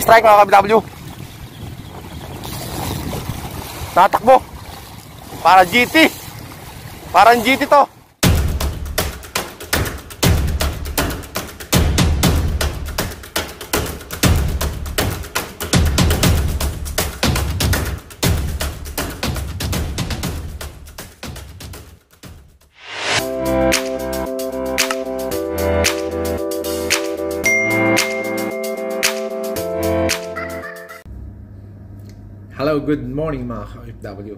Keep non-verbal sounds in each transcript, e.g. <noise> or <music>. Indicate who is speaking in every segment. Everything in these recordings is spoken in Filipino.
Speaker 1: Strike mga ka-BW. Tatakbo. Para GT. Parang GT to. good morning mga ka-OFW.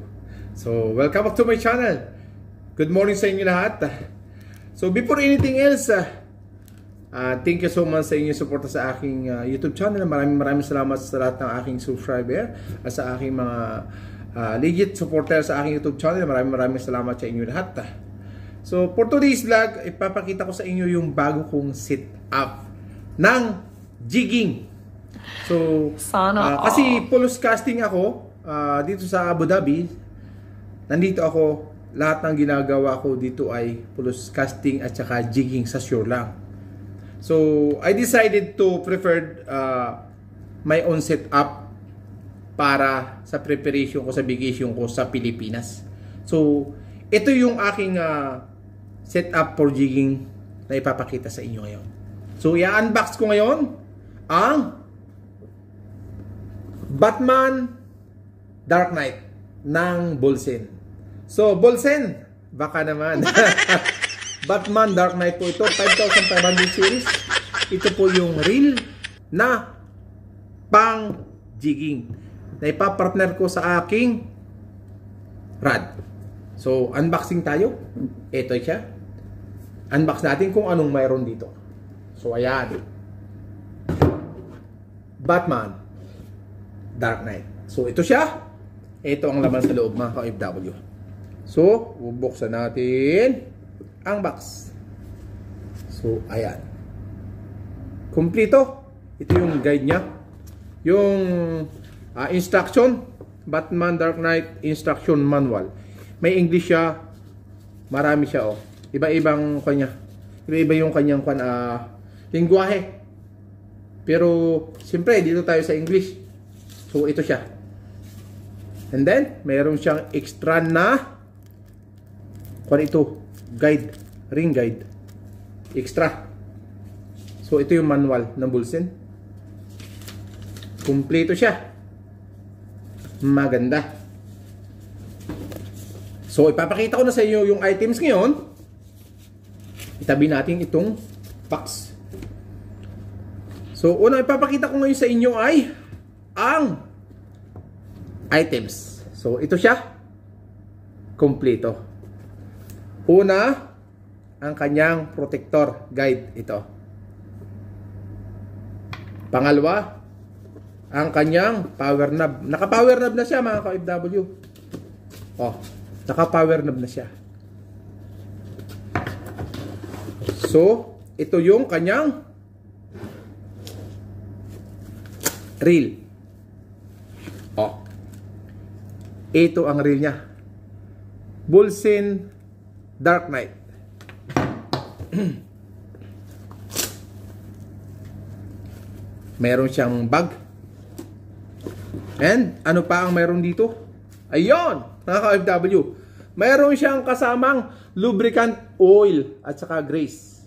Speaker 1: So, welcome back to my channel. Good morning sa inyo lahat. So, before anything else, uh, thank you so much sa inyong suporta sa aking uh, YouTube channel. Maraming maraming salamat sa lahat ng aking subscriber at sa aking mga uh, legit supporter sa aking YouTube channel. Maraming maraming salamat sa inyo lahat. So, for today's vlog, ipapakita ko sa inyo yung bago kong sit-up ng jigging. So, Sana uh, Kasi pulos casting ako uh, dito sa Abu Dhabi, nandito ako, lahat ng ginagawa ko dito ay plus casting at saka jigging sa shore lang. So, I decided to prefer uh, my own setup para sa preparation ko sa vacation ko sa Pilipinas. So, ito yung aking uh, setup for jigging na ipapakita sa inyo ngayon. So, i-unbox ko ngayon ang Batman Dark Knight ng Bolsin. So, Bolsin, baka naman. <laughs> Batman Dark Knight po ito, 5,500 series. Ito po yung real na pang jigging na ipapartner ko sa aking rad. So, unboxing tayo. Ito siya. Unbox natin kung anong mayroon dito. So, ayan. Batman. Dark Knight. So, ito siya. Ito ang laman sa loob mga ka-OFW. So, bubuksan natin ang box. So, ayan. Kumplito. Ito yung guide niya. Yung uh, instruction, Batman Dark Knight Instruction Manual. May English siya. Marami siya oh. Iba-ibang kanya. Iba-iba yung kanyang kwan, uh, lingwahe. Pero, siyempre, dito tayo sa English. So, ito siya. And then, meron siyang extra na kung ano ito, guide, ring guide. Extra. So, ito yung manual ng bulsin. Kumpleto siya. Maganda. So, ipapakita ko na sa inyo yung items ngayon. Itabi natin itong box. So, una ipapakita ko ngayon sa inyo ay ang items. So, ito siya. Kompleto. Una, ang kanyang protector guide ito. Pangalawa, ang kanyang power knob. Naka-power knob na siya mga ka-FW. Oh, naka-power knob na siya. So, ito yung kanyang reel. Ito ang reel niya. Bulsin Dark Knight. meron siyang bag. And ano pa ang meron dito? Ayun, mga FW. Meron siyang kasamang lubricant oil at saka grease.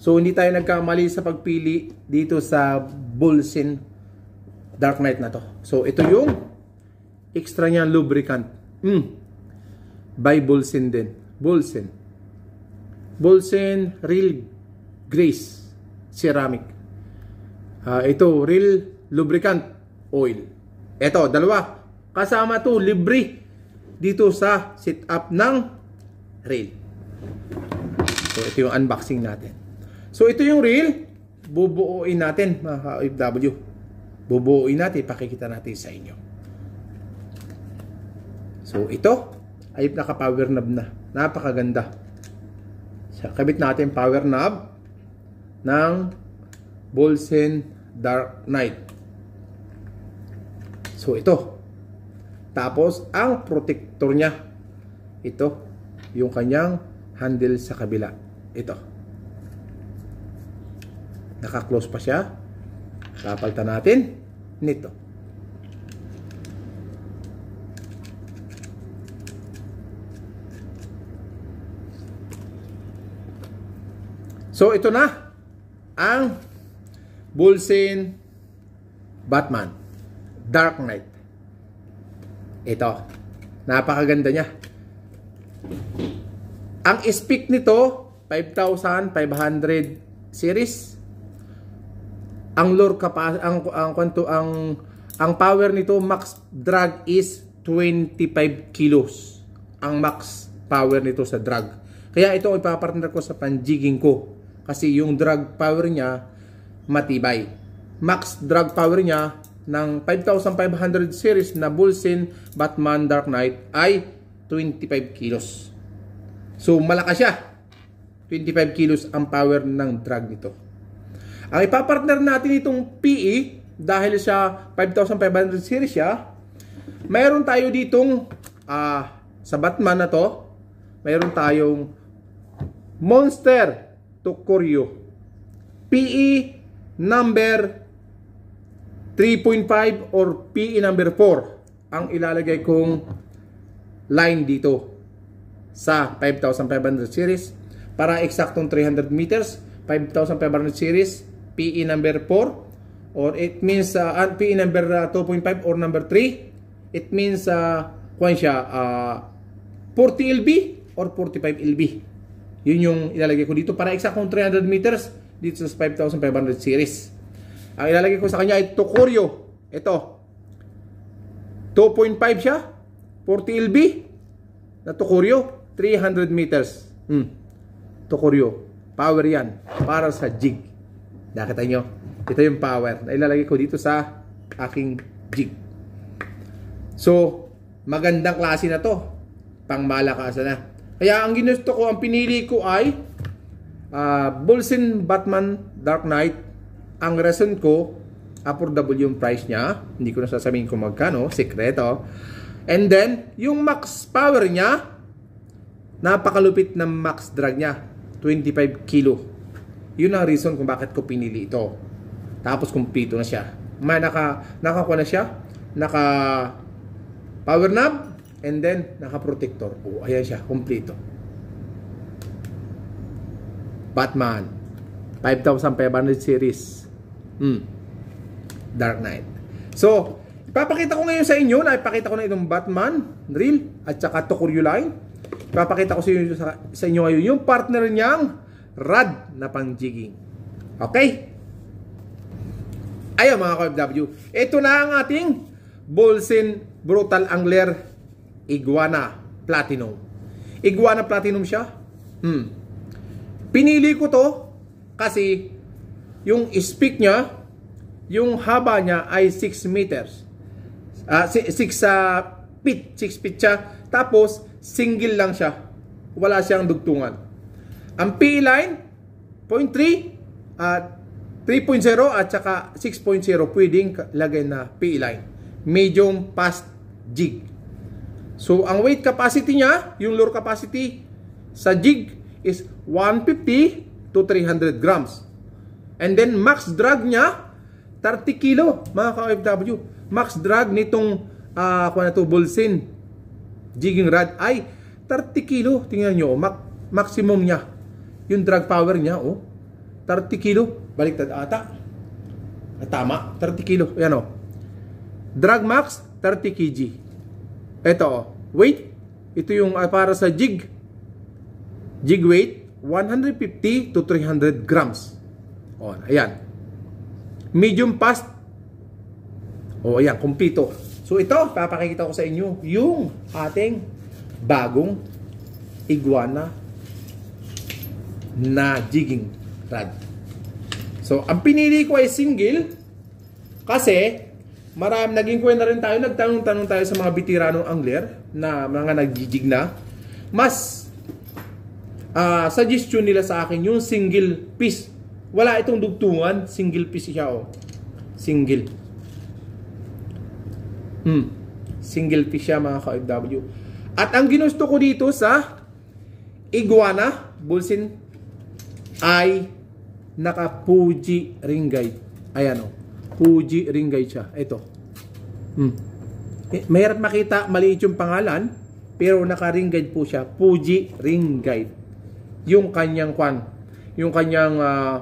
Speaker 1: So hindi tayo nagkamali sa pagpili dito sa Bullsin Dark Knight na to. So ito yung extra niya lubricant. Mm. By Bolsen din. Bolsen. Bolsen Real Grace Ceramic. Uh, ito, Real Lubricant Oil. Ito, dalawa. Kasama to libre dito sa setup ng rail. So, ito yung unboxing natin. So, ito yung rail. Bubuoin natin, mga OFW. Bubuoin natin. Pakikita natin sa inyo. So ito ay naka-power knob na. Napakaganda. So, kabit natin power knob ng Bolsen Dark Knight. So ito. Tapos ang protector niya ito yung kanyang handle sa kabila. Ito. Naka-close pa siya. Kapalta natin nito. So ito na ang Bulsin Batman Dark Knight. Ito. Napakaganda niya. Ang speak nito 5500 series. Ang lure kapas ang ang kwento ang ang power nito max drag is 25 kilos. Ang max power nito sa drag. Kaya ito ipapartner ko sa panjiging ko kasi yung drug power niya matibay. Max drug power niya ng 5500 series na Bulsin Batman Dark Knight ay 25 kilos. So malakas siya. 25 kilos ang power ng drug nito. Ang ipapartner natin itong PE dahil siya 5500 series siya, mayroon tayo ditong uh, sa Batman na to, mayroon tayong Monster to Koryo. PE number 3.5 or PE number 4 ang ilalagay kong line dito sa 5,500 series para eksaktong 300 meters 5,500 series PE number 4 or it means uh, PE number 2.5 uh, or number 3 it means uh, kwan siya uh, 40 LB or 45 LB yun yung ilalagay ko dito para exact 300 meters dito sa 5500 series. Ang ilalagay ko sa kanya ay Tocorio. Ito. 2.5 siya. 40 LB. Na Tocorio. 300 meters. Hmm. Tocorio. Power yan. Para sa jig. Nakita nyo? Ito yung power. Na ilalagay ko dito sa aking jig. So, magandang klase na to. Pang malakasan na. Kaya ang ginusto ko, ang pinili ko ay uh, Bulsin Batman Dark Knight. Ang reason ko, affordable yung price niya. Hindi ko na sasabihin kung magkano, Sekreto. And then, yung max power niya, napakalupit ng max drag niya, 25 kilo. Yun ang reason kung bakit ko pinili ito. Tapos kumpito na siya. May naka, nakakuha na siya, naka power knob, And then, naka-protector. O, oh, ayan siya, kumplito. Batman. 5,500 series. Hmm. Dark Knight. So, ipapakita ko ngayon sa inyo, na ipakita ko na itong Batman, Drill, at saka Tokuryu Ipapakita ko sa inyo, sa, sa inyo ngayon yung partner niyang rad na pang-jigging. Okay? Ayun mga ka-FW, ito na ang ating Bolsin Brutal Angler Iguana Platinum. Iguana Platinum siya. Hmm. Pinili ko to kasi yung speak niya, yung haba niya ay 6 meters. Uh, 6 uh, feet, 6 feet siya. Tapos, single lang siya. Wala siyang dugtungan. Ang P-line, 0.3 at uh, 3.0 at saka 6.0 pwedeng lagay na P-line. Medium fast jig. So, ang weight capacity niya, yung lure capacity sa jig is 150 to 300 grams. And then, max drag niya, 30 kilo, mga ka-OFW. Max drag nitong uh, ah, kung ano bulsin, jigging rod ay 30 kilo. Tingnan nyo, mak maximum niya. Yung drag power niya, oh. 30 kilo. Baliktad ata. Ah, tama, 30 kilo. Yan, Oh. Drag max, 30 kg. Ito Oh weight. Ito yung uh, para sa jig. Jig weight, 150 to 300 grams. O, ayan. Medium fast. O, ayan, kumpito. So, ito, papakikita ko sa inyo yung ating bagong iguana na jigging rod. So, ang pinili ko ay single kasi marami naging kwenta rin tayo, nagtanong-tanong tayo sa mga bitirano angler na mga nagigig na, mas uh, suggestion nila sa akin yung single piece. Wala itong dugtungan, single piece siya oh. Single. Hmm. Single piece siya mga ka-FW. At ang ginusto ko dito sa iguana, bulsin, ay naka Fuji ring guide. Ayan oh. Fuji ring guide siya. Ito. Hmm. Eh, mahirap makita, maliit yung pangalan, pero naka-ring guide po siya. Fuji ring guide. Yung kanyang kwan, yung kanyang uh,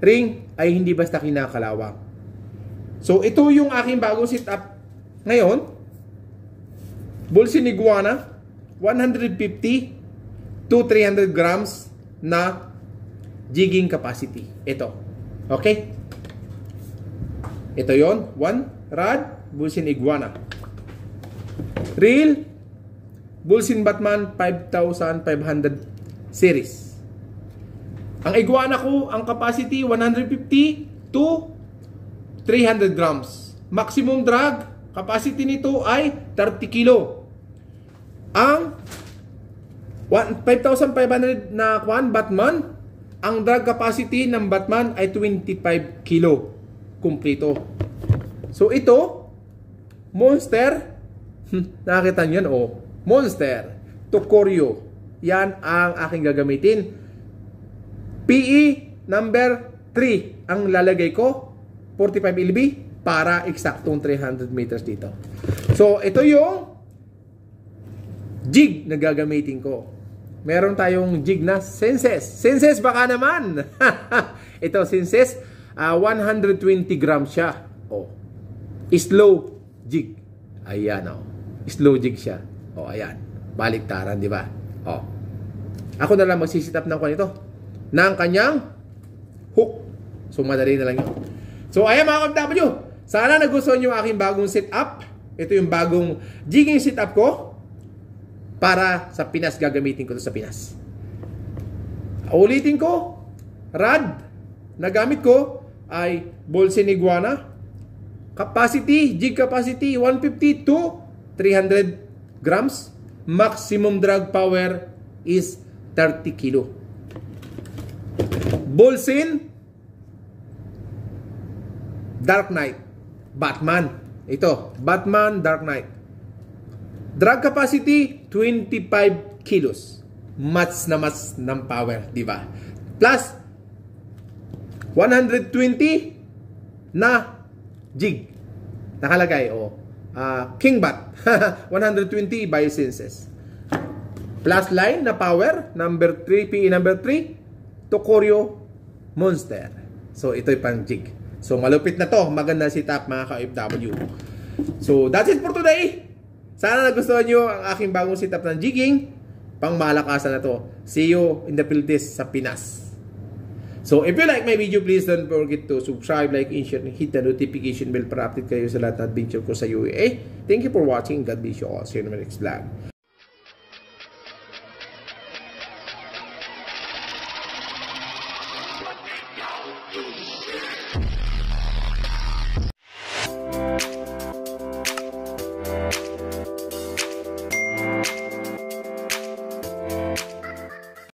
Speaker 1: ring ay hindi basta kinakalawang. So ito yung aking bagong setup ngayon. Bulsin iguana, 150 to 300 grams na jigging capacity. Ito. Okay? Ito yon One rod, bulsin iguana. Real Bulls Batman 5500 series. Ang iguana ko, ang capacity 150 to 300 grams. Maximum drag, capacity nito ay 30 kilo. Ang 5,500 na kwan, Batman, ang drag capacity ng Batman ay 25 kilo. Kumpleto. So ito, Monster Hmm, nakakita nyo yan, oh. Monster, Tocorio. Yan ang aking gagamitin. PE number 3 ang lalagay ko. 45 LB para eksaktong 300 meters dito. So, ito yung jig na gagamitin ko. Meron tayong jig na senses. Senses baka naman. <laughs> ito, senses, uh, 120 grams siya. Oh. Slow jig. Ayan, oh slow jig siya. O, oh, ayan. Baliktaran, di ba? O. Oh. Ako na lang magsisit up ng ito. Ng kanyang hook. So, madali na lang yun. So, ayan mga kapatid Sana nagustuhan nyo aking bagong setup. Ito yung bagong jigging setup ko para sa Pinas gagamitin ko to sa Pinas. Ulitin ko, rad na gamit ko ay Iguana. capacity, jig capacity 150 to 300 grams. Maximum drag power is 30 kilo. Bolsin, Dark Knight, Batman. Ito, Batman, Dark Knight. Drag capacity, 25 kilos. Mats na mats ng power, di ba? Plus, 120 na jig. Nakalagay, o. Oh uh, kingbat 120 biosensors. Plus line na power, number 3, PE number 3, Tocorio Monster. So, ito'y pang jig. So, malupit na to. Maganda si Tap, mga ka-OFW. So, that's it for today. Sana nagustuhan nyo ang aking bagong setup ng jigging. Pang malakasan na to. See you in the Philippines sa Pinas. So, if you like my video, please don't forget to subscribe, like, and share, hit the notification bell para update kayo sa lahat ng adventure ko sa UAE. Thank you for watching. God bless you all. See you in the next vlog.